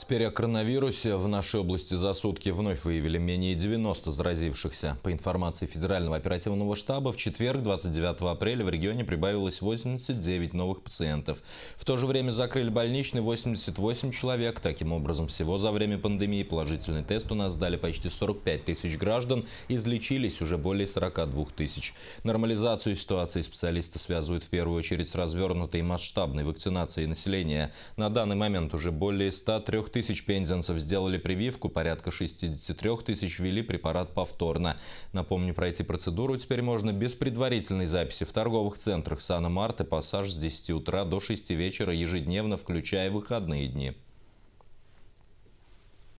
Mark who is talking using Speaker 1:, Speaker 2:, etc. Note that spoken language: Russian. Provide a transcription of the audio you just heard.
Speaker 1: Теперь о коронавирусе. В нашей области за сутки вновь выявили менее 90 заразившихся. По информации Федерального оперативного штаба, в четверг, 29 апреля, в регионе прибавилось 89 новых пациентов. В то же время закрыли больничный 88 человек. Таким образом, всего за время пандемии положительный тест у нас сдали почти 45 тысяч граждан, излечились уже более 42 тысяч. Нормализацию ситуации специалисты связывают в первую очередь с развернутой масштабной вакцинацией населения. На данный момент уже более 103 тысяч пензенцев сделали прививку, порядка 63 тысяч ввели препарат повторно. Напомню, пройти процедуру теперь можно без предварительной записи в торговых центрах Сана Марта, Пассаж с 10 утра до 6 вечера ежедневно, включая выходные дни.